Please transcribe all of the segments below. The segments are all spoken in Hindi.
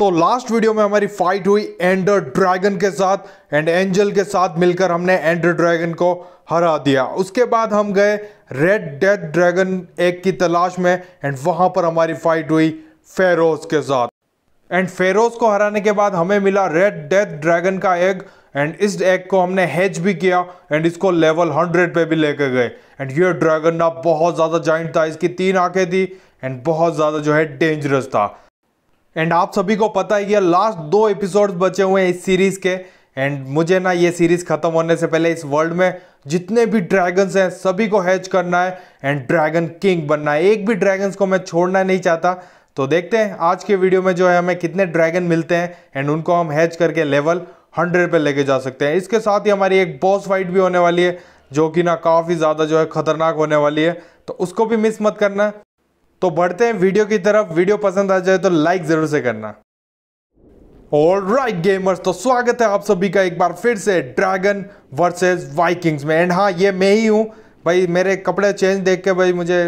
तो लास्ट वीडियो में हमारी फाइट हुई एंडर ड्रैगन के साथ एंड एंजल के साथ मिलकर हमने एंडर ड्रैगन को हरा दिया उसके बाद हम गए रेड डेथ ड्रैगन एक की तलाश में एंड वहां पर हमारी फाइट हुई फेरोज के साथ एंड फेरोज को हराने के बाद हमें मिला रेड डेथ ड्रैगन का एग एंड इस एग को हमने हैच भी किया एंड इसको लेवल 100 पे भी लेके गए एंड ये ड्रैगन ना बहुत ज़्यादा जॉइंट था इसकी तीन आंखें थी एंड बहुत ज़्यादा जो है डेंजरस था एंड आप सभी को पता है कि लास्ट दो एपिसोड बचे हुए हैं इस सीरीज़ के एंड मुझे ना ये सीरीज़ ख़त्म होने से पहले इस वर्ल्ड में जितने भी ड्रैगन्स हैं सभी को हैच करना है एंड ड्रैगन किंग बनना है एक भी ड्रैगन्स को मैं छोड़ना नहीं चाहता तो देखते हैं आज के वीडियो में जो है हमें कितने ड्रैगन मिलते हैं एंड उनको हम हैच करके लेवल हंड्रेड पे लेके जा सकते हैं इसके साथ ही हमारी एक बॉस फाइट भी होने वाली है जो कि ना काफ़ी ज़्यादा जो है खतरनाक होने वाली है तो उसको भी मिस मत करना तो बढ़ते हैं वीडियो की तरफ वीडियो पसंद आ जाए तो लाइक जरूर से करना ऑल राइट गेमर्स तो स्वागत है आप सभी का एक बार फिर से ड्रैगन वर्सेस वाइकिंग्स में एंड हाँ ये मैं ही हूँ भाई मेरे कपड़े चेंज देख के भाई मुझे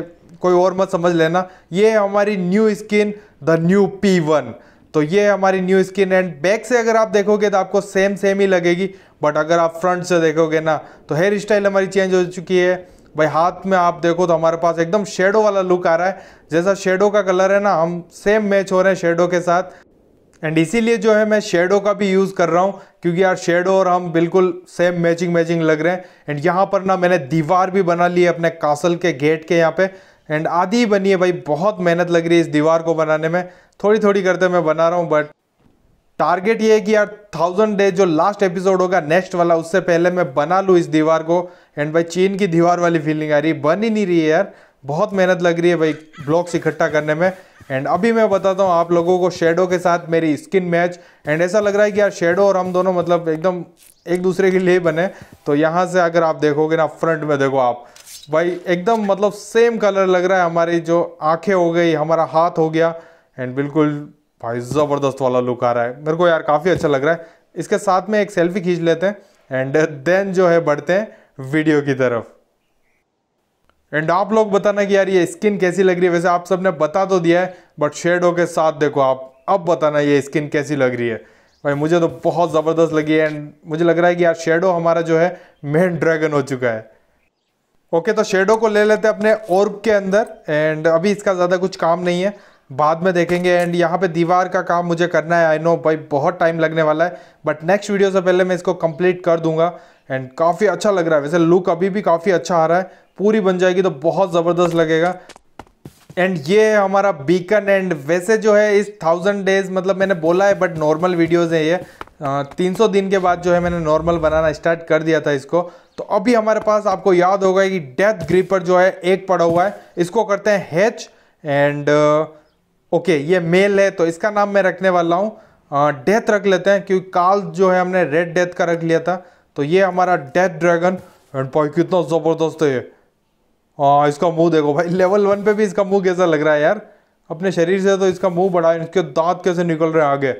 कोई और मत समझ लेना ये हमारी new skin the new P one तो ये हमारी न्यू स्किन एंड बैक से अगर आप देखोगे तो आपको सेम सेम ही लगेगी बट अगर आप फ्रंट से देखोगे ना तो हेयर स्टाइल हमारी चेंज हो चुकी है भाई हाथ में आप देखो तो हमारे पास एकदम शेडो वाला लुक आ रहा है जैसा शेडो का कलर है ना हम सेम मैच हो रहे हैं शेडो के साथ एंड इसीलिए जो है मैं शेडो का भी यूज़ कर रहा हूँ क्योंकि यार शेडो और हम बिल्कुल सेम मैचिंग मैचिंग लग रहे हैं एंड यहाँ पर ना मैंने दीवार भी बना ली है अपने कासल के गेट के यहाँ पे एंड आधी ही बनी है भाई बहुत मेहनत लग रही है इस दीवार को बनाने में थोड़ी थोड़ी करते मैं बना रहा हूँ बट टारगेट ये है कि यार थाउजेंड डेज जो लास्ट एपिसोड होगा नेक्स्ट वाला उससे पहले मैं बना लूँ इस दीवार को एंड भाई चीन की दीवार वाली फीलिंग आ रही है बन ही नहीं रही है यार बहुत मेहनत लग रही है भाई ब्लॉक्स इकट्ठा करने में एंड अभी मैं बताता हूँ आप लोगों को शेडो के साथ मेरी स्किन मैच एंड ऐसा लग रहा है कि यार शेडो और हम दोनों मतलब एकदम एक दूसरे के लिए बने तो यहाँ से अगर आप देखोगे ना फ्रंट में देखो आप भाई एकदम मतलब सेम कलर लग रहा है हमारी जो आँखें हो गई हमारा हाथ हो गया एंड बिल्कुल भाई ज़बरदस्त वाला लुक आ रहा है मेरे को यार काफ़ी अच्छा लग रहा है इसके साथ में एक सेल्फी खींच लेते हैं एंड देन जो है बढ़ते हैं वीडियो की तरफ एंड आप लोग बताना कि यार ये स्किन कैसी लग रही है वैसे आप सबने बता तो दिया है बट शेडो के साथ देखो आप अब बताना ये स्किन कैसी लग रही है भाई मुझे तो बहुत ज़बरदस्त लगी है एंड मुझे लग रहा है कि यार शेडो हमारा जो है मेन ड्रैगन हो चुका है ओके तो शेडो को ले लेते हैं अपने और के अंदर एंड अभी इसका ज़्यादा कुछ काम नहीं है बाद में देखेंगे एंड यहाँ पे दीवार का काम मुझे करना है आई नो भाई बहुत टाइम लगने वाला है बट नेक्स्ट वीडियो से पहले मैं इसको कंप्लीट कर दूंगा एंड काफ़ी अच्छा लग रहा है वैसे लुक अभी भी काफ़ी अच्छा आ रहा है पूरी बन जाएगी तो बहुत ज़बरदस्त लगेगा एंड ये है हमारा बीकन एंड वैसे जो है इस थाउजेंड डेज मतलब मैंने बोला है बट नॉर्मल वीडियोज़ हैं ये तीन सौ दिन के बाद जो है मैंने नॉर्मल बनाना स्टार्ट कर दिया था इसको तो अभी हमारे पास आपको याद होगा कि डेथ ग्रीपर जो है एक पड़ा हुआ है इसको करते हैं हैच एंड uh, ओके ये मेल है तो इसका नाम मैं रखने वाला हूँ डेथ रख लेते हैं क्योंकि काल जो है हमने रेड डेथ का रख लिया था तो ये हमारा डेथ ड्रैगन एंड भाई कितना ज़बरदस्त है ये आ, इसका मुंह देखो भाई लेवल वन पे भी इसका मुंह कैसा लग रहा है यार अपने शरीर से तो इसका मुंह बड़ा है इसके दांत कैसे निकल रहे हैं आगे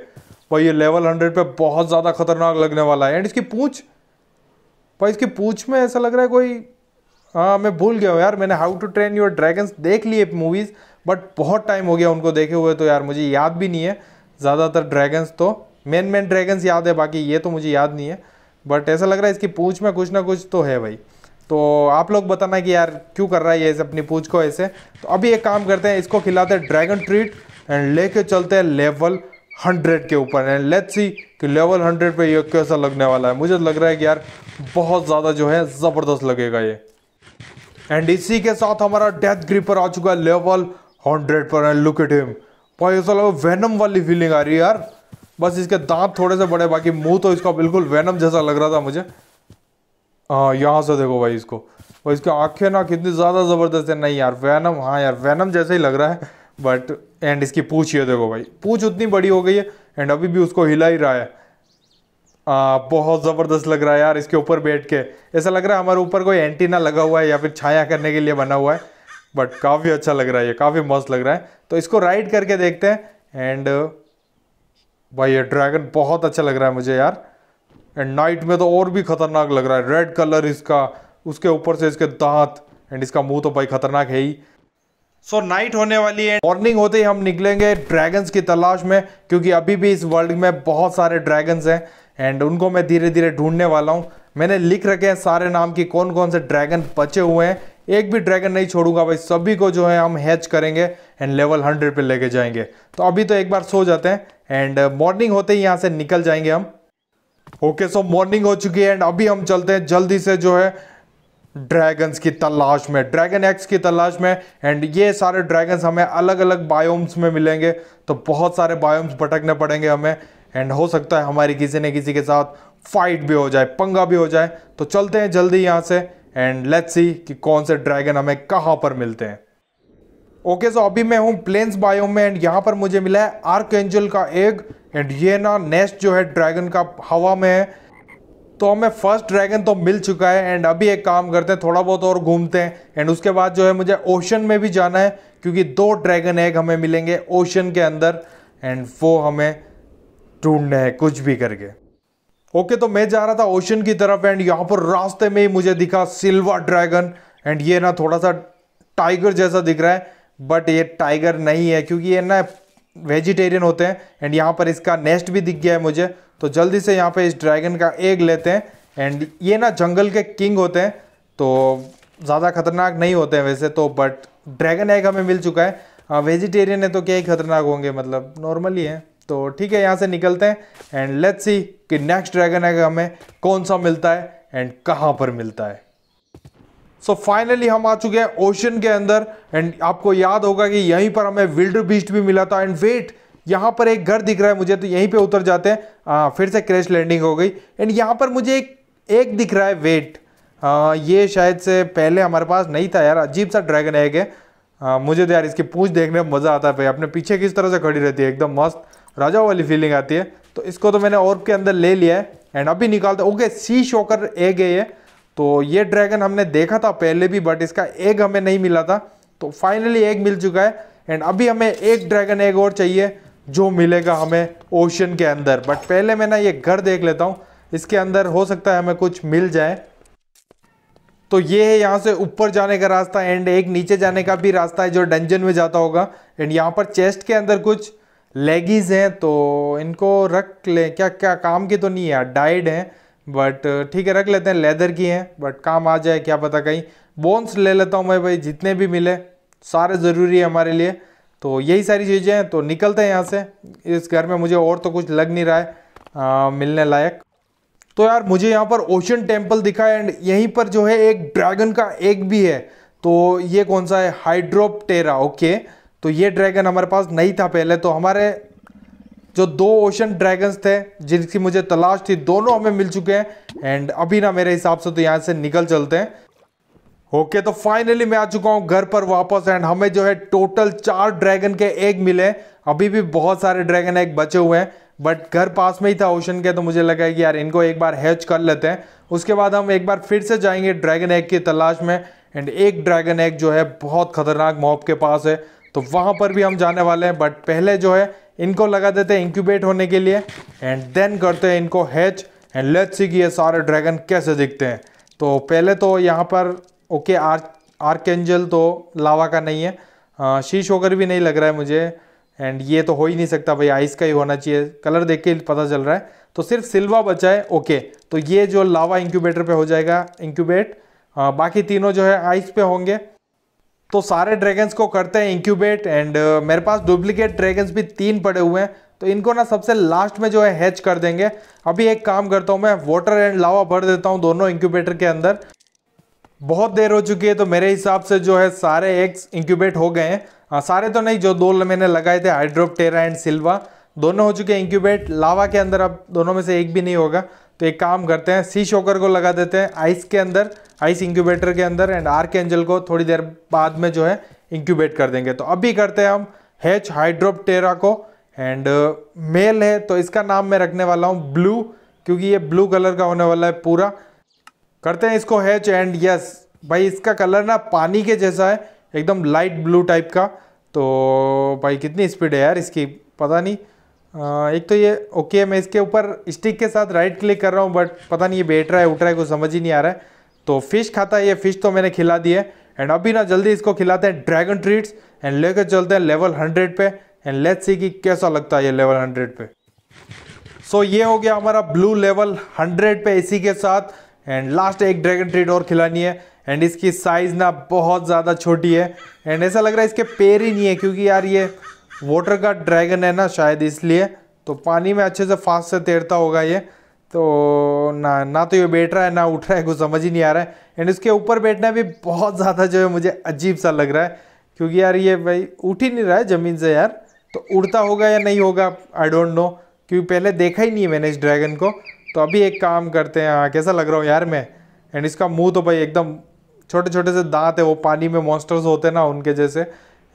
भाई ये लेवल हंड्रेड पे बहुत ज़्यादा खतरनाक लगने वाला है एंड इसकी पूछ भाई इसकी पूछ में ऐसा लग रहा है कोई हाँ मैं भूल गया हूँ यार मैंने how to train your dragons देख लिए मूवीज़ बट बहुत टाइम हो गया उनको देखे हुए तो यार मुझे याद भी नहीं है ज़्यादातर ड्रैगन्स तो मेन मेन ड्रैगन्स याद है बाकी ये तो मुझे याद नहीं है बट ऐसा लग रहा है इसकी पूछ में कुछ ना कुछ तो है भाई तो आप लोग बताना कि यार क्यों कर रहा है ये ऐसे अपनी पूछ को ऐसे तो अभी एक काम करते हैं इसको खिलाते हैं ड्रैगन ट्रीट एंड लेके चलते हैं लेवल हंड्रेड के ऊपर एंड लेट्स सी कि लेवल हंड्रेड पे ये कैसा लगने वाला है मुझे लग रहा है कि यार बहुत ज़्यादा जो है ज़बरदस्त लगेगा ये एंड इसी के साथ हमारा डेथ ग्रीपर आ चुका है लेवल हंड्रेड पर लुक एट हिम भाई ऐसा लगा वैनम वाली फीलिंग आ रही है यार बस इसके दांत थोड़े से बड़े बाकी मुंह तो इसका बिल्कुल वैनम जैसा लग रहा था मुझे हाँ यहाँ से देखो भाई इसको और इसकी आँखें ना कितनी ज़्यादा ज़बरदस्त है नहीं यार वैनम हाँ यार वैनम जैसे ही लग रहा है बट एंड इसकी पूछ ये देखो भाई पूछ उतनी बड़ी हो गई है एंड अभी भी उसको हिला ही रहा है आ, बहुत ज़बरदस्त लग रहा है यार इसके ऊपर बैठ के ऐसा लग रहा है हमारे ऊपर कोई एंटीना लगा हुआ है या फिर छाया करने के लिए बना हुआ है बट काफ़ी अच्छा लग रहा है ये काफ़ी मस्त लग रहा है तो इसको राइड करके देखते हैं एंड uh, भाई ये ड्रैगन बहुत अच्छा लग रहा है मुझे यार एंड नाइट में तो और भी खतरनाक लग रहा है रेड कलर इसका उसके ऊपर से इसके दांत एंड इसका मुंह तो भाई खतरनाक है ही सो so, नाइट होने वाली है मॉर्निंग होते ही हम निकलेंगे ड्रैगन्स की तलाश में क्योंकि अभी भी इस वर्ल्ड में बहुत सारे ड्रैगन्स हैं एंड उनको मैं धीरे धीरे ढूंढने वाला हूँ मैंने लिख रखे हैं सारे नाम कि कौन कौन से ड्रैगन बचे हुए हैं एक भी ड्रैगन नहीं छोड़ूंगा भाई सभी को जो है हम हैच करेंगे एंड लेवल हंड्रेड पे लेके जाएंगे तो अभी तो एक बार सो जाते हैं एंड मॉर्निंग uh, होते ही यहाँ से निकल जाएंगे हम ओके सो मॉर्निंग हो चुकी है एंड अभी हम चलते हैं जल्दी से जो है ड्रैगन्स की तलाश में ड्रैगन एक्स की तलाश में एंड ये सारे ड्रैगन्स हमें अलग अलग बायोम्स में मिलेंगे तो बहुत सारे बायोम्स भटकने पड़ेंगे हमें एंड हो सकता है हमारी किसी न किसी के साथ फाइट भी हो जाए पंगा भी हो जाए तो चलते हैं जल्दी यहाँ से एंड लेट्स सी कि कौन से ड्रैगन हमें कहाँ पर मिलते हैं ओके सो अभी मैं हूँ प्लेन्स बायो में एंड यहाँ पर मुझे मिला है आर्क एंजल का एग एंड ये ना नेस्ट जो है ड्रैगन का हवा में है तो हमें फर्स्ट ड्रैगन तो मिल चुका है एंड अभी एक काम करते हैं थोड़ा बहुत और घूमते हैं एंड उसके बाद जो है मुझे ओशन में भी जाना है क्योंकि दो ड्रैगन एग हमें मिलेंगे ओशन के अंदर एंड वो हमें ढूंढने हैं कुछ भी करके ओके okay, तो मैं जा रहा था ओशन की तरफ एंड यहाँ पर रास्ते में ही मुझे दिखा सिल्वर ड्रैगन एंड ये ना थोड़ा सा टाइगर जैसा दिख रहा है बट ये टाइगर नहीं है क्योंकि ये ना वेजिटेरियन होते हैं एंड यहाँ पर इसका नेस्ट भी दिख गया है मुझे तो जल्दी से यहाँ पे इस ड्रैगन का एग लेते हैं एंड ये ना जंगल के किंग होते हैं तो ज़्यादा खतरनाक नहीं होते हैं वैसे तो बट ड्रैगन एग हमें मिल चुका है वेजिटेरियन हाँ, है तो क्या ही खतरनाक होंगे मतलब नॉर्मली है तो ठीक है यहाँ से निकलते हैं एंड लेट्स सी कि नेक्स्ट ड्रैगन एग हमें कौन सा मिलता है एंड कहाँ पर मिलता है सो so फाइनली हम आ चुके हैं ओशन के अंदर एंड आपको याद होगा कि यहीं पर हमें विल्डर बीस्ट भी मिला था एंड वेट यहाँ पर एक घर दिख रहा है मुझे तो यहीं पे उतर जाते हैं आ, फिर से क्रैश लैंडिंग हो गई एंड यहाँ पर मुझे एक एक दिख रहा है वेट आ, ये शायद से पहले हमारे पास नहीं था यार अजीब सा ड्रैगन एग है आ, मुझे तो यार इसकी पूछ देखने में मज़ा आता है भाई अपने पीछे किस तरह से खड़ी रहती है एकदम मस्त राजा वाली फीलिंग आती है तो इसको तो मैंने और के अंदर ले लिया है एंड अभी निकालते ओके सी शोकर एग है ये तो ये ड्रैगन हमने देखा था पहले भी बट इसका एग हमें नहीं मिला था तो फाइनली एग मिल चुका है एंड अभी हमें एक ड्रैगन एग और चाहिए जो मिलेगा हमें ओशन के अंदर बट पहले मैं ना ये घर देख लेता हूँ इसके अंदर हो सकता है हमें कुछ मिल जाए तो ये है यहाँ से ऊपर जाने का रास्ता एंड एक नीचे जाने का भी रास्ता है जो डंजन में जाता होगा एंड यहाँ पर चेस्ट के अंदर कुछ लेगीज़ हैं तो इनको रख लें क्या क्या काम की तो नहीं है डाइड हैं बट ठीक है रख लेते हैं लेदर की हैं बट काम आ जाए क्या पता कहीं बोन्स ले लेता हूँ मैं भाई जितने भी मिले सारे ज़रूरी है हमारे लिए तो यही सारी चीज़ें हैं तो निकलते हैं यहाँ से इस घर में मुझे और तो कुछ लग नहीं रहा है आ, मिलने लायक तो यार मुझे यहाँ पर ओशन टेम्पल दिखा है एंड यहीं पर जो है एक ड्रैगन का एक भी है तो ये कौन सा है हाइड्रोपटेरा ओके okay. तो ये ड्रैगन हमारे पास नहीं था पहले तो हमारे जो दो ओशन ड्रैगन्स थे जिनकी मुझे तलाश थी दोनों हमें मिल चुके हैं एंड अभी ना मेरे हिसाब से तो यहाँ से निकल चलते हैं ओके okay, तो फाइनली मैं आ चुका हूँ घर पर वापस एंड हमें जो है टोटल चार ड्रैगन के एग मिले अभी भी बहुत सारे ड्रैगन एग बचे हुए हैं बट घर पास में ही था ओशन के तो मुझे लगा कि यार इनको एक बार हैच कर लेते हैं उसके बाद हम एक बार फिर से जाएंगे ड्रैगन एग की तलाश में एंड एक ड्रैगन एग जो है बहुत खतरनाक मॉप के पास है तो वहाँ पर भी हम जाने वाले हैं बट पहले जो है इनको लगा देते हैं इंक्यूबेट होने के लिए एंड देन करते हैं इनको हैच एंड लेट्स सी कि ये सारे ड्रैगन कैसे दिखते हैं तो पहले तो यहाँ पर ओके आर्क आर्केंजल तो लावा का नहीं है शीश होकर भी नहीं लग रहा है मुझे एंड ये तो हो ही नहीं सकता भाई आइस का ही होना चाहिए कलर देख के पता चल रहा है तो सिर्फ सिल्वा बचा है ओके तो ये जो लावा इंक्यूबेटर पे हो जाएगा इंक्यूबेट बाकी तीनों जो है आइस पे होंगे तो सारे ड्रैगन्स को करते हैं इंक्यूबेट एंड uh, मेरे पास डुप्लीकेट ड्रैगन्स भी तीन पड़े हुए हैं तो इनको ना सबसे लास्ट में जो है हैच कर देंगे अभी एक काम करता हूँ मैं वाटर एंड लावा भर देता हूँ दोनों इंक्यूबेटर के अंदर बहुत देर हो चुकी है तो मेरे हिसाब से जो है सारे एग्स इंक्यूबेट हो गए हैं हाँ, सारे तो नहीं जो दो मैंने लगाए थे हाइड्रोप टेरा एंड सिल्वा दोनों हो चुके हैं इंक्यूबेट लावा के अंदर अब दोनों में से एक भी नहीं होगा तो एक काम करते हैं सी शोकर को लगा देते हैं आइस के अंदर आइस इंक्यूबेटर के अंदर एंड आर के एंजल को थोड़ी देर बाद में जो है इंक्यूबेट कर देंगे तो अभी करते हैं हम हैच हाइड्रोपटेरा को एंड मेल uh, है तो इसका नाम मैं रखने वाला हूँ ब्लू क्योंकि ये ब्लू कलर का होने वाला है पूरा करते हैं इसको हैच एंड यस भाई इसका कलर ना पानी के जैसा है एकदम लाइट ब्लू टाइप का तो भाई कितनी स्पीड है यार इसकी पता नहीं हाँ, एक तो ये ओके मैं इसके ऊपर स्टिक के साथ राइट क्लिक कर रहा हूँ बट पता नहीं ये बैठ रहा है उठ रहा है कुछ समझ ही नहीं आ रहा है तो फिश खाता है ये फिश तो मैंने खिला दी है एंड अभी ना जल्दी इसको खिलाते हैं ड्रैगन ट्रीट्स एंड लेकर चलते हैं लेवल हंड्रेड पे एंड लेट्स सी कि कैसा लगता है ये लेवल हंड्रेड पे सो so, ये हो गया हमारा ब्लू लेवल हंड्रेड पे इसी के साथ एंड लास्ट एक ड्रैगन ट्रीट और खिलानी है एंड इसकी साइज़ ना बहुत ज़्यादा छोटी है एंड ऐसा लग रहा है इसके पैर ही नहीं है क्योंकि यार ये वाटर का ड्रैगन है ना शायद इसलिए तो पानी में अच्छे से फास्ट से तैरता होगा ये तो ना ना तो ये बैठ रहा है ना उठ रहा है कुछ समझ ही नहीं आ रहा है एंड इसके ऊपर बैठना भी बहुत ज़्यादा जो है मुझे अजीब सा लग रहा है क्योंकि यार ये भाई उठ ही नहीं रहा है ज़मीन से यार तो उड़ता होगा या नहीं होगा आई डोंट नो क्योंकि पहले देखा ही नहीं है मैंने इस ड्रैगन को तो अभी एक काम करते हैं हाँ कैसा लग रहा हूँ यार मैं एंड इसका मुँह तो भाई एकदम छोटे छोटे से दांत है वो पानी में मॉन्स्टर्स होते हैं ना उनके जैसे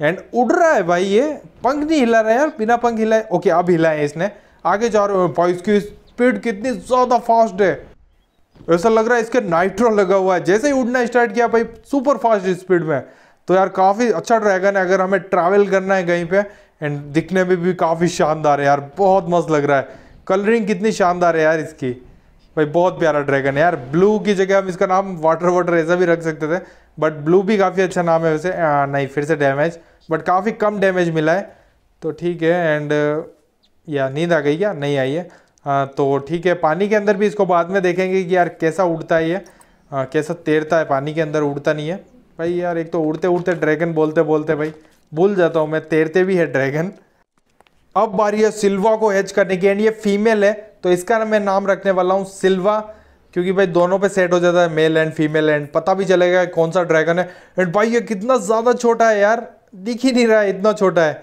एंड उड़ रहा है भाई ये पंख नहीं हिला रहा है यार बिना पंख हिलाए ओके अब हिलाए इसने आगे जा रहे हो भाई इसकी स्पीड कितनी ज़्यादा फास्ट है ऐसा लग रहा है इसके नाइट्रो लगा हुआ है जैसे ही उड़ना स्टार्ट किया भाई सुपर फास्ट स्पीड में तो यार काफ़ी अच्छा ड्रैगन है अगर हमें ट्रैवल करना है कहीं पे एंड दिखने में भी, भी काफ़ी शानदार है यार बहुत मस्त लग रहा है कलरिंग कितनी शानदार है यार इसकी भाई बहुत प्यारा ड्रैगन है यार ब्लू की जगह हम इसका नाम वाटर वाटर ऐसा भी रख सकते थे बट ब्लू भी काफ़ी अच्छा नाम है वैसे आ, नहीं फिर से डैमेज बट काफ़ी कम डैमेज मिला है तो ठीक है एंड uh, या नींद आ गई क्या नहीं आई है आ, तो ठीक है पानी के अंदर भी इसको बाद में देखेंगे कि यार कैसा उड़ता है ये कैसा तैरता है पानी के अंदर उड़ता नहीं है भाई यार एक तो उड़ते उड़ते ड्रैगन बोलते बोलते भाई भूल जाता हूँ मैं तैरते भी है ड्रैगन अब बारी है सिल्वा को हेज करने की एंड ये फीमेल है तो इसका मैं नाम रखने वाला हूँ सिल्वा क्योंकि भाई दोनों पे सेट हो जाता है मेल एंड फीमेल एंड पता भी चलेगा कौन सा ड्रैगन है एंड भाई ये कितना ज़्यादा छोटा है यार दिख ही नहीं रहा है इतना छोटा है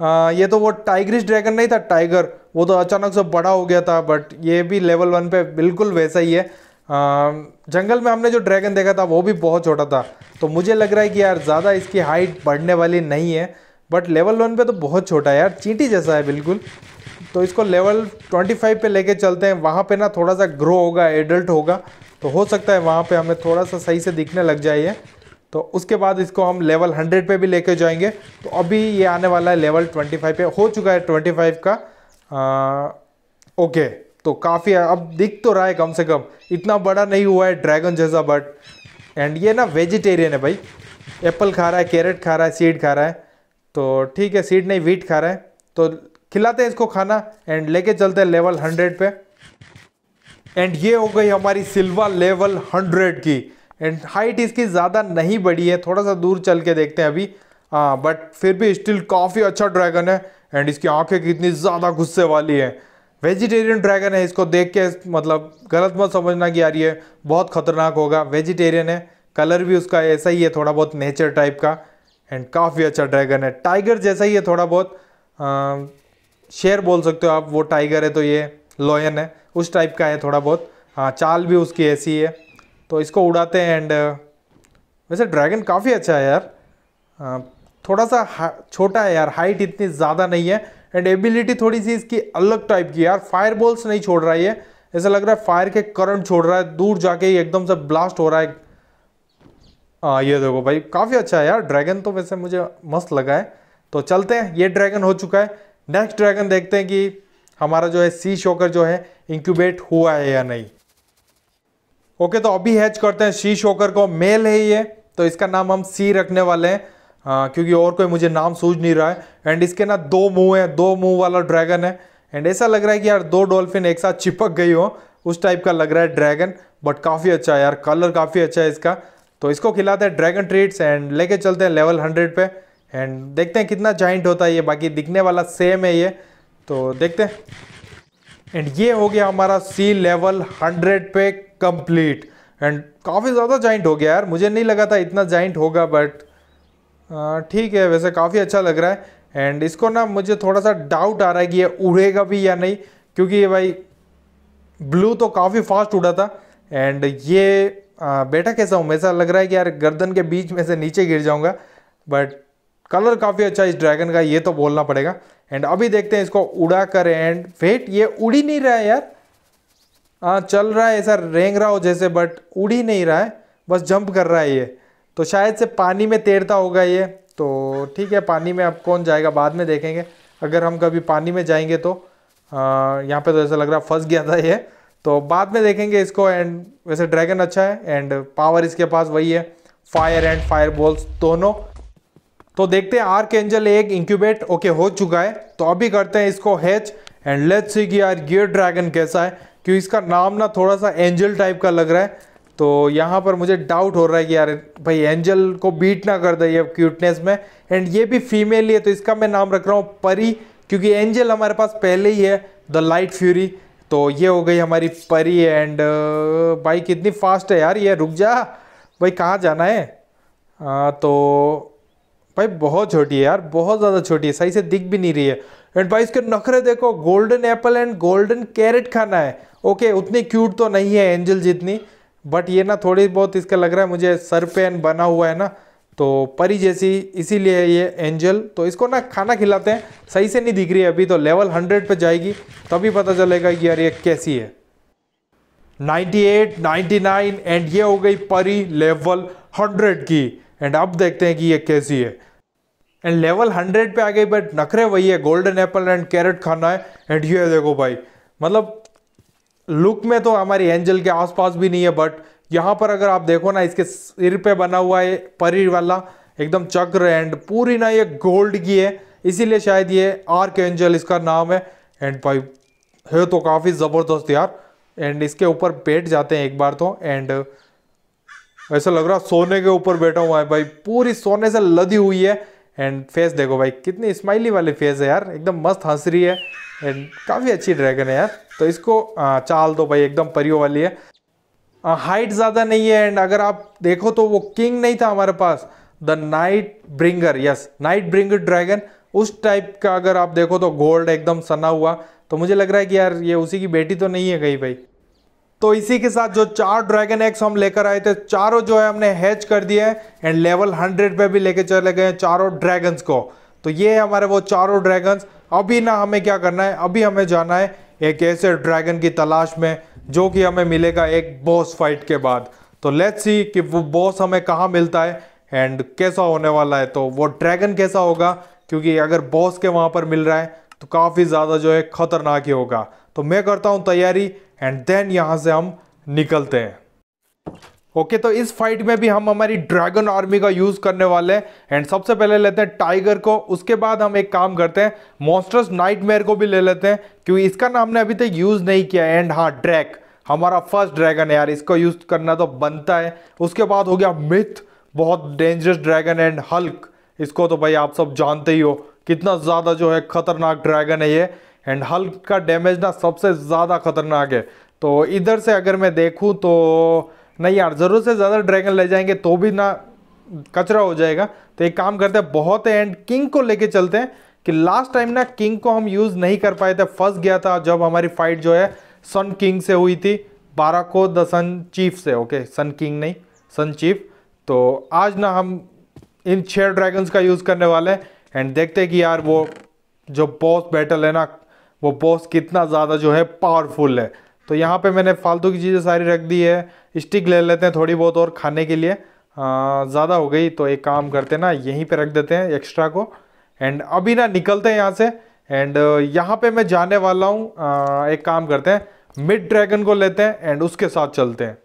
आ, ये तो वो टाइगरिश ड्रैगन नहीं था टाइगर वो तो अचानक से बड़ा हो गया था बट ये भी लेवल वन पे बिल्कुल वैसा ही है आ, जंगल में हमने जो ड्रैगन देखा था वो भी बहुत छोटा था तो मुझे लग रहा है कि यार ज़्यादा इसकी हाइट बढ़ने वाली नहीं है बट लेवल वन पे तो बहुत छोटा है यार चींटी जैसा है बिल्कुल तो इसको लेवल 25 पे लेके चलते हैं वहाँ पे ना थोड़ा सा ग्रो होगा एडल्ट होगा तो हो सकता है वहाँ पे हमें थोड़ा सा सही से दिखने लग जाइए तो उसके बाद इसको हम लेवल 100 पे भी लेके जाएंगे तो अभी ये आने वाला है लेवल 25 पे हो चुका है 25 का आ, ओके तो काफ़ी अब दिख तो रहा है कम से कम इतना बड़ा नहीं हुआ है ड्रैगन जैसा बट एंड ये ना वेजिटेरियन है भाई एप्पल खा रहा है कैरेट खा रहा है सीड खा रहा है तो ठीक है सीड नहीं वीट खा रहा है तो खिलाते हैं इसको खाना एंड लेके चलते हैं लेवल हंड्रेड पे एंड ये हो गई हमारी सिल्वा लेवल हंड्रेड की एंड हाइट इसकी ज़्यादा नहीं बढ़ी है थोड़ा सा दूर चल के देखते हैं अभी हाँ बट फिर भी स्टिल काफ़ी अच्छा ड्रैगन है एंड इसकी आंखें कितनी ज़्यादा गुस्से वाली है वेजिटेरियन ड्रैगन है इसको देख के मतलब गलत मत समझना कि यार ये बहुत खतरनाक होगा वेजिटेरियन है कलर भी उसका ऐसा ही है थोड़ा बहुत नेचर टाइप का एंड काफ़ी अच्छा ड्रैगन है टाइगर जैसा ही है थोड़ा बहुत शेर बोल सकते हो आप वो टाइगर है तो ये लॉयन है उस टाइप का है थोड़ा बहुत हाँ चाल भी उसकी ऐसी है तो इसको उड़ाते हैं एंड वैसे ड्रैगन काफ़ी अच्छा है यार आ, थोड़ा सा छोटा है यार हाइट इतनी ज़्यादा नहीं है एंड एबिलिटी थोड़ी सी इसकी अलग टाइप की यार फायर बॉल्स नहीं छोड़ रहा है ऐसा लग रहा है फायर के करंट छोड़ रहा है दूर जाके ही एकदम से ब्लास्ट हो रहा है हाँ ये देखो भाई काफ़ी अच्छा है यार ड्रैगन तो वैसे मुझे मस्त लगा है तो चलते हैं ये ड्रैगन हो चुका है नेक्स्ट ड्रैगन देखते हैं कि हमारा जो है सी शोकर जो है इंक्यूबेट हुआ है या नहीं ओके तो अभी हैच करते हैं सी शोकर को मेल है ये तो इसका नाम हम सी रखने वाले हैं आ, हाँ, क्योंकि और कोई मुझे नाम सूझ नहीं रहा है एंड इसके ना दो मुंह है दो मुंह वाला ड्रैगन है एंड ऐसा लग रहा है कि यार दो डॉल्फिन एक साथ चिपक गई हो उस टाइप का लग रहा है ड्रैगन बट काफ़ी अच्छा है यार कलर काफ़ी अच्छा है इसका तो इसको खिलाते हैं ड्रैगन ट्रीट्स एंड लेके चलते हैं लेवल हंड्रेड पे एंड देखते हैं कितना जॉइंट होता है ये बाकी दिखने वाला सेम है ये तो देखते हैं एंड ये हो गया हमारा सी लेवल हंड्रेड पे कंप्लीट एंड काफ़ी ज़्यादा जॉइंट हो गया यार मुझे नहीं लगा था इतना जॉइंट होगा बट ठीक है वैसे काफ़ी अच्छा लग रहा है एंड इसको ना मुझे थोड़ा सा डाउट आ रहा है कि ये उड़ेगा भी या नहीं क्योंकि ये भाई ब्लू तो काफ़ी फास्ट उड़ा था एंड ये बेटा कैसा हूँ ऐसा लग रहा है कि यार गर्दन के बीच में से नीचे गिर जाऊँगा बट कलर काफ़ी अच्छा इस ड्रैगन का ये तो बोलना पड़ेगा एंड अभी देखते हैं इसको उड़ा कर एंड वेट ये उड़ ही नहीं रहा है यार हाँ चल रहा है ऐसा रेंग रहा हो जैसे बट उड़ ही नहीं रहा है बस जंप कर रहा है ये तो शायद से पानी में तैरता होगा ये तो ठीक है पानी में अब कौन जाएगा बाद में देखेंगे अगर हम कभी पानी में जाएंगे तो यहाँ पे तो ऐसा लग रहा फंस गया था ये तो बाद में देखेंगे इसको एंड वैसे ड्रैगन अच्छा है एंड पावर इसके पास वही है फायर एंड फायर बॉल्स दोनों तो देखते हैं आर्क एंजल एक इंक्यूबेट ओके हो चुका है तो अभी करते हैं इसको हैच एंड लेट्स सी कि यार गियर ड्रैगन कैसा है क्योंकि इसका नाम ना थोड़ा सा एंजल टाइप का लग रहा है तो यहाँ पर मुझे डाउट हो रहा है कि यार भाई एंजल को बीट ना कर दे ये क्यूटनेस में एंड ये भी फीमेल ही है तो इसका मैं नाम रख रहा हूँ परी क्योंकि एंजल हमारे पास पहले ही है द लाइट फ्यूरी तो ये हो गई हमारी परी एंड भाई कितनी फास्ट है यार ये रुक जा भाई कहाँ जाना है आ, तो भाई बहुत छोटी है यार बहुत ज़्यादा छोटी है सही से दिख भी नहीं रही है एंड भाई इसके नखरे देखो golden apple and golden carrot खाना है ओके उतनी क्यूट तो नहीं है एंजल जितनी बट ये ना थोड़ी बहुत इसका लग रहा है मुझे सर पे एंड बना हुआ है ना तो परी जैसी इसीलिए ये एंजल तो इसको ना खाना खिलाते हैं सही से नहीं दिख रही है अभी तो लेवल हंड्रेड पर जाएगी तभी पता चलेगा कि यार ये कैसी है 98, 99 एंड ये हो गई परी लेवल 100 की एंड अब देखते हैं कि ये कैसी है एंड लेवल 100 पे आ गई बट नखरे वही है गोल्डन एप्पल एंड कैरेट खाना है एंड ये देखो भाई मतलब लुक में तो हमारी एंजल के आसपास भी नहीं है बट यहाँ पर अगर आप देखो ना इसके सिर पे बना हुआ है परी वाला एकदम चक्र एंड पूरी ना ये गोल्ड की है इसीलिए शायद ये आर्क एंजल इसका नाम है एंड भाई है तो काफ़ी ज़बरदस्त यार एंड इसके ऊपर बैठ जाते हैं एक बार तो एंड ऐसा लग रहा सोने के ऊपर बैठा हुआ है भाई पूरी सोने से लदी हुई है एंड फेस देखो भाई कितनी स्माइली वाली फेस है यार एकदम मस्त हंस रही है एंड काफ़ी अच्छी ड्रैगन है यार तो इसको आ, चाल दो तो भाई एकदम परियों वाली है हाइट ज़्यादा नहीं है एंड अगर आप देखो तो वो किंग नहीं था हमारे पास the night bringer yes night bringer dragon उस टाइप का अगर आप देखो तो गोल्ड एकदम सना हुआ तो मुझे लग रहा है कि यार ये उसी की बेटी तो नहीं है कहीं भाई तो इसी के साथ जो चार ड्रैगन एक्स हम लेकर आए थे चारों जो है हमने हैच कर दिए हैं एंड लेवल हंड्रेड पे भी लेके चले गए चारों ड्रैगन्स को तो ये है हमारे वो चारों ड्रैगन्स अभी ना हमें क्या करना है अभी हमें जाना है एक ऐसे ड्रैगन की तलाश में जो कि हमें मिलेगा एक बॉस फाइट के बाद तो लेट्स सी कि वो बॉस हमें कहाँ मिलता है एंड कैसा होने वाला है तो वो ड्रैगन कैसा होगा क्योंकि अगर बॉस के वहाँ पर मिल रहा है तो काफ़ी ज़्यादा जो है ख़तरनाक ही होगा तो मैं करता हूँ तैयारी एंड देन यहाँ से हम निकलते हैं ओके okay, तो इस फाइट में भी हम हमारी ड्रैगन आर्मी का यूज करने वाले हैं एंड सबसे पहले लेते हैं टाइगर को उसके बाद हम एक काम करते हैं मॉन्स्टर्स नाइटमेयर को भी ले लेते हैं क्योंकि इसका ना हमने अभी तक यूज नहीं किया एंड हाँ ड्रैक हमारा फर्स्ट ड्रैगन है यार इसको यूज करना तो बनता है उसके बाद हो गया मिथ बहुत डेंजरस ड्रैगन एंड हल्क इसको तो भाई आप सब जानते ही हो कितना ज़्यादा जो है खतरनाक ड्रैगन है ये एंड हल्क का डैमेज ना सबसे ज़्यादा खतरनाक है तो इधर से अगर मैं देखूँ तो नहीं यार ज़रूरत से ज़्यादा ड्रैगन ले जाएंगे तो भी ना कचरा हो जाएगा तो एक काम करते हैं बहुत एंड किंग को लेके चलते हैं कि लास्ट टाइम ना किंग को हम यूज़ नहीं कर पाए थे फंस गया था जब हमारी फाइट जो है सन किंग से हुई थी बाराको द सन चीफ से ओके सन किंग नहीं सन चीफ तो आज ना हम इन छः ड्रैगन्स का यूज़ करने वाले हैं एंड देखते हैं कि यार वो जो बॉस बैटल है ना वो बॉस कितना ज़्यादा जो है पावरफुल है तो यहाँ पे मैंने फालतू की चीज़ें सारी रख दी है स्टिक ले लेते हैं थोड़ी बहुत और खाने के लिए ज़्यादा हो गई तो एक काम करते हैं ना यहीं पे रख देते हैं एक्स्ट्रा को एंड अभी ना निकलते हैं यहाँ से एंड यहाँ पे मैं जाने वाला हूँ एक काम करते हैं मिड ड्रैगन को लेते हैं एंड उसके साथ चलते हैं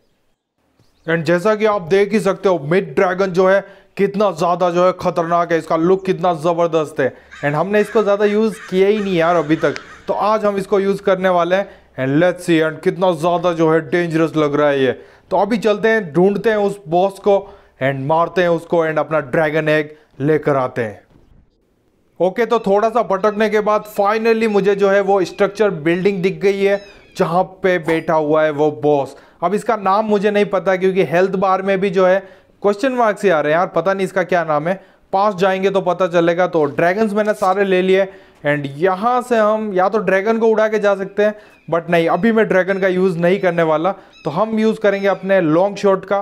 एंड जैसा कि आप देख ही सकते हो मिड ड्रैगन जो है कितना ज़्यादा जो है ख़तरनाक है इसका लुक कितना ज़बरदस्त है एंड हमने इसको ज़्यादा यूज़ किया ही नहीं यार अभी तक तो आज हम इसको यूज़ करने वाले हैं एंड लेट्स सी एंड कितना ज़्यादा जो है डेंजरस लग रहा है ये तो अभी चलते हैं ढूंढते हैं उस बॉस को एंड मारते हैं उसको एंड अपना ड्रैगन एग लेकर आते हैं ओके okay, तो थोड़ा सा भटकने के बाद फाइनली मुझे जो है वो स्ट्रक्चर बिल्डिंग दिख गई है जहाँ पे बैठा हुआ है वो बॉस अब इसका नाम मुझे नहीं पता क्योंकि हेल्थ बार में भी जो है क्वेश्चन मार्क्स ही आ रहे हैं यार पता नहीं इसका क्या नाम है पास जाएंगे तो पता चलेगा तो ड्रैगन्स मैंने सारे ले लिए एंड यहाँ से हम या तो ड्रैगन को उड़ा के जा सकते हैं बट नहीं अभी मैं ड्रैगन का यूज़ नहीं करने वाला तो हम यूज़ करेंगे अपने लॉन्ग शॉट का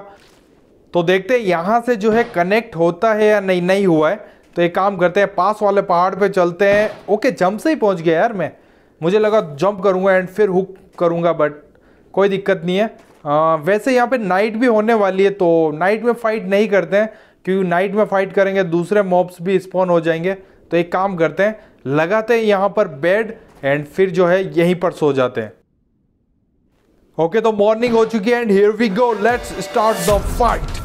तो देखते हैं यहाँ से जो है कनेक्ट होता है या नहीं नहीं हुआ है तो एक काम करते हैं पास वाले पहाड़ पे चलते हैं ओके जंप से ही पहुँच गया यार मैं मुझे लगा जंप करूँगा एंड फिर हुक करूँगा बट कोई दिक्कत नहीं है आ, वैसे यहाँ पर नाइट भी होने वाली है तो नाइट में फ़ाइट नहीं करते हैं क्योंकि नाइट में फ़ाइट करेंगे दूसरे मॉब्स भी स्पॉन हो जाएंगे तो एक काम करते हैं लगाते हैं यहाँ पर बेड एंड फिर जो है यहीं पर सो जाते हैं ओके okay, तो मॉर्निंग हो चुकी है and here we go let's start the fight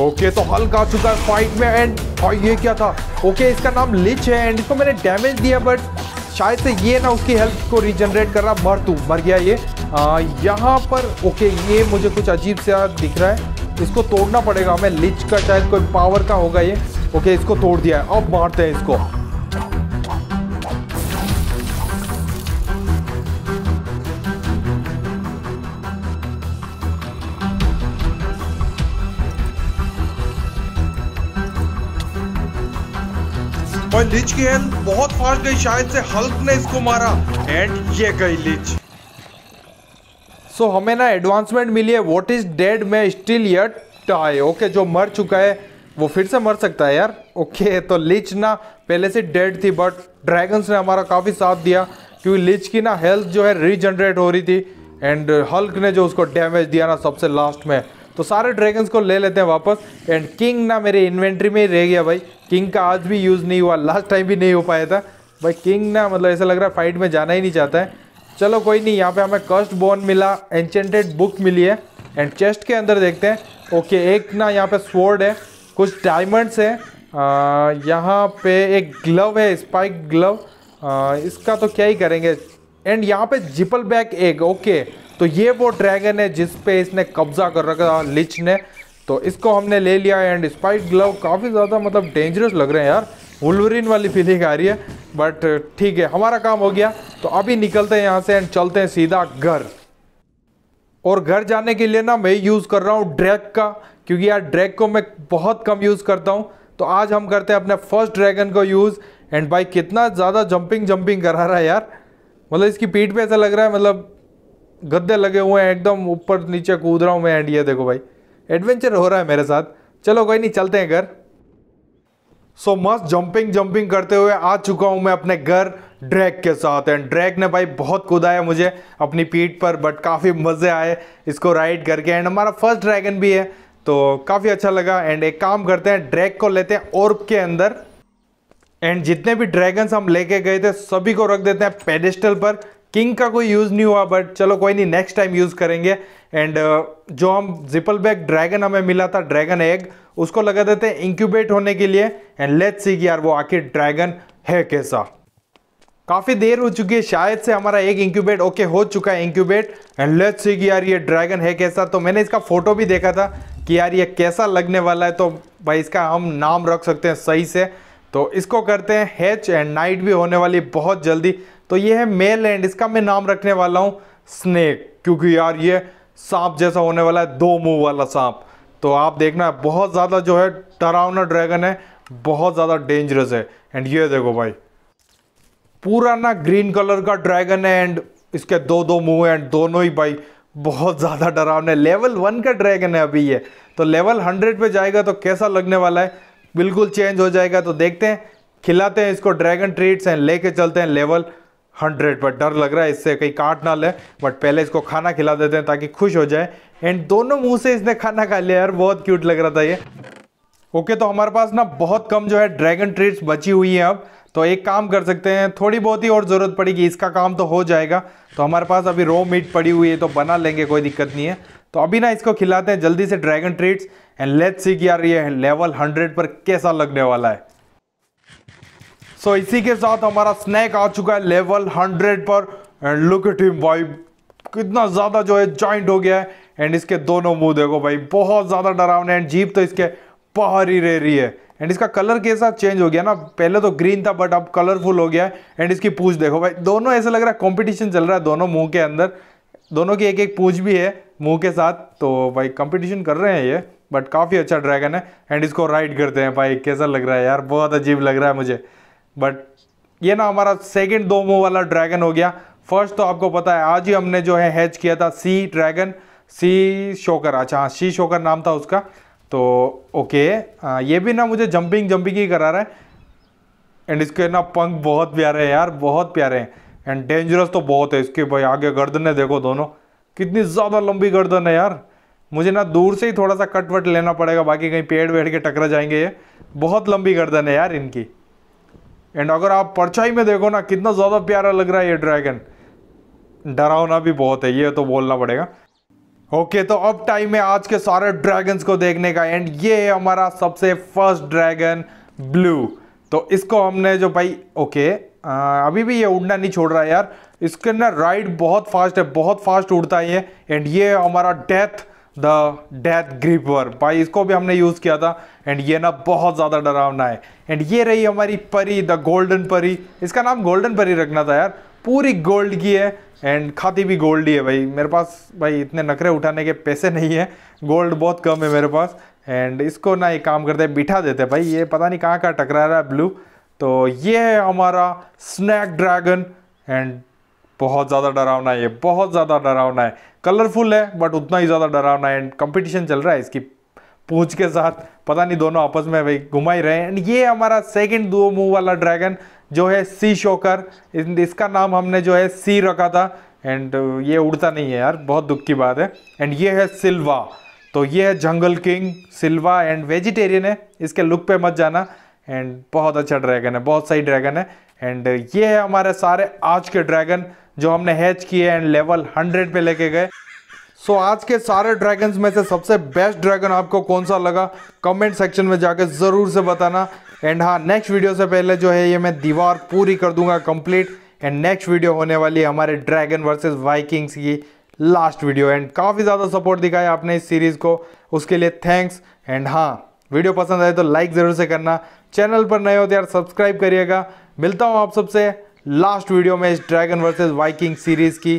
okay तो हल्क आ चुका है फाइट में एंड और ये क्या था ओके okay, इसका नाम लिच है एंड इसको मैंने डैमेज दिया बट शायद से ये ना उसकी हेल्थ को रिजनरेट कर रहा मर तू मर गया ये यहाँ पर ओके ये मुझे कुछ अजीब सा दिख रहा है इसको तोड़ना पड़ेगा हमें लिच का शायद कोई पावर का होगा ये ओके इसको तोड़ दिया है अब मारते हैं इसको और लिच की हेल्थ बहुत फास्ट गई शायद से हल्क ने इसको मारा एंड ये गई लिच सो so, हमें ना एडवांसमेंट मिली है what is dead may still yet die okay जो मर चुका है वो फिर से मर सकता है यार ओके okay, तो लिच ना पहले से डेड थी बट ड्रैगन्स ने हमारा काफ़ी साथ दिया क्योंकि लिच की ना हेल्थ जो है रीजनरेट हो रही थी एंड हल्क ने जो उसको डैमेज दिया ना सबसे लास्ट में तो सारे ड्रैगन्स को ले लेते हैं वापस एंड किंग ना मेरे इन्वेंट्री में ही रह गया भाई किंग का आज भी यूज़ नहीं हुआ लास्ट टाइम भी नहीं हो पाया था भाई किंग ना मतलब ऐसा लग रहा है फाइट में जाना ही नहीं चाहता है चलो कोई नहीं यहाँ पे हमें कस्ट बोन मिला एंचेंटेड बुक मिली है एंड चेस्ट के अंदर देखते हैं ओके एक ना यहाँ पे स्वॉर्ड है कुछ डायमंड्स है यहाँ पे एक ग्लव है स्पाइक ग्लव आ, इसका तो क्या ही करेंगे एंड यहाँ पे जिपल बैक एग ओके तो ये वो ड्रैगन है जिसपे इसने कब्जा कर रखा लिच ने तो इसको हमने ले लिया एंड स्पाइट ग्लव काफ़ी ज़्यादा मतलब डेंजरस लग रहे हैं यार वुलवरिन वाली फीलिंग आ रही है बट uh, ठीक है हमारा काम हो गया तो अभी निकलते हैं यहाँ से एंड चलते हैं सीधा घर और घर जाने के लिए ना मैं यूज़ कर रहा हूँ ड्रैग का क्योंकि यार ड्रैग को मैं बहुत कम यूज़ करता हूँ तो आज हम करते हैं अपने फर्स्ट ड्रैगन को यूज़ एंड भाई कितना ज़्यादा जंपिंग जंपिंग करा रहा है यार मतलब इसकी पीठ पे ऐसा लग रहा है मतलब गद्दे लगे हुए हैं एकदम ऊपर नीचे कूद रहा हूँ मैं एंड ये देखो भाई एडवेंचर हो रहा है मेरे साथ चलो कोई नहीं चलते हैं घर सो मस्त जंपिंग जंपिंग करते हुए आ चुका हूँ मैं अपने घर ड्रैग के साथ एंड ड्रैग ने भाई बहुत कुदाया मुझे अपनी पीठ पर बट काफ़ी मज़े आए इसको राइड करके एंड हमारा फर्स्ट ड्रैगन भी है तो काफ़ी अच्छा लगा एंड एक काम करते हैं ड्रैग को लेते हैं और के अंदर एंड जितने भी ड्रैगन्स हम लेके गए थे सभी को रख देते हैं पेडिस्टल पर किंग का कोई यूज़ नहीं हुआ बट चलो कोई नहीं नेक्स्ट टाइम यूज़ करेंगे एंड uh, जो हम जिपल बैग ड्रैगन हमें मिला था ड्रैगन एग उसको लगा देते हैं इंक्यूबेट होने के लिए एंड लेट सी कि यार वो आखिर ड्रैगन है कैसा काफ़ी देर हो चुकी है शायद से हमारा एक इंक्यूबेट ओके हो चुका है इंक्यूबेट एंड लेट सी कि यार ये ड्रैगन है कैसा तो मैंने इसका फ़ोटो भी देखा था कि यार ये कैसा लगने वाला है तो भाई इसका हम नाम रख सकते हैं सही से तो इसको करते हैं हैच एंड नाइट भी होने वाली बहुत जल्दी तो ये है मेल एंड इसका मैं नाम रखने वाला हूँ स्नेक क्योंकि यार ये सांप जैसा होने वाला है दो मुंह वाला सांप तो आप देखना है बहुत ज़्यादा जो है डरावना ड्रैगन है बहुत ज़्यादा डेंजरस है एंड ये देखो भाई पूरा ना ग्रीन कलर का ड्रैगन है एंड इसके दो दो मुंह हैं एंड दोनों ही भाई बहुत ज़्यादा डरावना है लेवल वन का ड्रैगन है अभी ये तो लेवल हंड्रेड पे जाएगा तो कैसा लगने वाला है बिल्कुल चेंज हो जाएगा तो देखते हैं खिलाते हैं इसको ड्रैगन ट्रीट्स एंड लेके चलते हैं लेवल हंड्रेड पर डर लग रहा है इससे कहीं काट ना ले बट पहले इसको खाना खिला देते हैं ताकि खुश हो जाए एंड दोनों मुंह से इसने खाना खा लिया यार बहुत क्यूट लग रहा था ये ओके तो हमारे पास ना बहुत कम जो है ड्रैगन ट्रीट्स बची हुई हैं अब तो एक काम कर सकते हैं थोड़ी बहुत ही और ज़रूरत पड़ेगी इसका काम तो हो जाएगा तो हमारे पास अभी रो मीट पड़ी हुई है तो बना लेंगे कोई दिक्कत नहीं है तो अभी ना इसको खिलाते हैं जल्दी से dragon treats and let's see कि यार ये लेवल हंड्रेड पर कैसा लगने वाला है सो so, इसी के साथ हमारा स्नैक आ चुका है लेवल हंड्रेड पर एंड लुक एट हिम भाई कितना ज़्यादा जो है जॉइंट हो गया है एंड इसके दोनों मुंह देखो भाई बहुत ज़्यादा डरावने एंड जीप तो इसके बाहर ही रह रही है एंड इसका कलर कैसा चेंज हो गया ना पहले तो ग्रीन था बट अब कलरफुल हो गया है एंड इसकी पूछ देखो भाई दोनों ऐसा लग रहा है कॉम्पिटिशन चल रहा है दोनों मुंह के अंदर दोनों की एक एक पूछ भी है मुंह के साथ तो भाई कॉम्पिटिशन कर रहे हैं ये बट काफ़ी अच्छा ड्रैगन है एंड इसको राइड करते हैं भाई कैसा लग रहा है यार बहुत अजीब लग रहा है मुझे बट ये ना हमारा सेकेंड दो मो वाला ड्रैगन हो गया फर्स्ट तो आपको पता है आज ही हमने जो है हैच किया था सी ड्रैगन सी शोकर अच्छा हाँ सी शोकर नाम था उसका तो ओके आ, ये भी ना मुझे जंपिंग जंपिंग ही करा रहा है एंड इसके ना पंख बहुत प्यारे हैं यार बहुत प्यारे हैं एंड डेंजरस तो बहुत है इसके भाई आगे गर्दन है देखो दोनों कितनी ज़्यादा लंबी गर्दन है यार मुझे ना दूर से ही थोड़ा सा कट वट लेना पड़ेगा बाकी कहीं पेड़ वेड़ के टकरा जाएंगे ये बहुत लंबी गर्दन है यार इनकी एंड अगर आप परछाई में देखो ना कितना ज़्यादा प्यारा लग रहा है ये ड्रैगन डरावना भी बहुत है ये तो बोलना पड़ेगा ओके okay, तो अब टाइम है आज के सारे ड्रैगन्स को देखने का एंड ये है हमारा सबसे फर्स्ट ड्रैगन ब्लू तो इसको हमने जो भाई ओके okay, अभी भी ये उड़ना नहीं छोड़ रहा है यार इसके ना राइड बहुत फास्ट है बहुत फास्ट उड़ता है ये एंड ये है हमारा death the death grip worm भाई इसको भी हमने यूज़ किया था एंड ये ना बहुत ज़्यादा डरावना है एंड ये रही हमारी परी द गोल्डन परी इसका नाम गोल्डन परी रखना था यार पूरी गोल्ड की है एंड खाती भी गोल्ड ही है भाई मेरे पास भाई इतने नखरे उठाने के पैसे नहीं है गोल्ड बहुत कम है मेरे पास एंड इसको ना एक काम करते हैं बिठा देते हैं भाई ये पता नहीं कहाँ कहाँ टकरा रहा है ब्लू तो ये है हमारा स्नैक ड्रैगन एंड बहुत ज़्यादा डरावना है ये बहुत ज़्यादा डरावना है कलरफुल है बट उतना ही ज़्यादा डरावना है एंड कंपटीशन चल रहा है इसकी पूछ के साथ पता नहीं दोनों आपस में भाई घुमा ही रहे हैं एंड ये हमारा सेकंड दो मूव वाला ड्रैगन जो है सी शोकर इसका नाम हमने जो है सी रखा था एंड ये उड़ता नहीं है यार बहुत दुख की बात है एंड ये है सिल्वा तो ये है jungle king Silva and vegetarian है इसके लुक पर मत जाना एंड बहुत अच्छा ड्रैगन है बहुत सही ड्रैगन है एंड ये है हमारे सारे आज के ड्रैगन जो हमने हैच किए एंड लेवल 100 पे लेके गए सो so, आज के सारे ड्रैगन्स में से सबसे बेस्ट ड्रैगन आपको कौन सा लगा कमेंट सेक्शन में जाके ज़रूर से बताना एंड हाँ नेक्स्ट वीडियो से पहले जो है ये मैं दीवार पूरी कर दूंगा कंप्लीट एंड नेक्स्ट वीडियो होने वाली है हमारे ड्रैगन वर्सेस वाइकिंग्स की लास्ट वीडियो एंड काफ़ी ज़्यादा सपोर्ट दिखाया आपने इस सीरीज़ को उसके लिए थैंक्स एंड हाँ वीडियो पसंद आए तो लाइक ज़रूर से करना चैनल पर नए हो तो यार सब्सक्राइब करिएगा मिलता हूँ आप सबसे लास्ट वीडियो में इस ड्रैगन वर्सेस वाइकिंग सीरीज की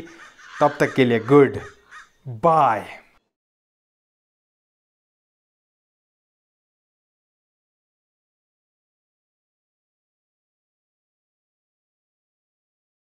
तब तक के लिए गुड बाय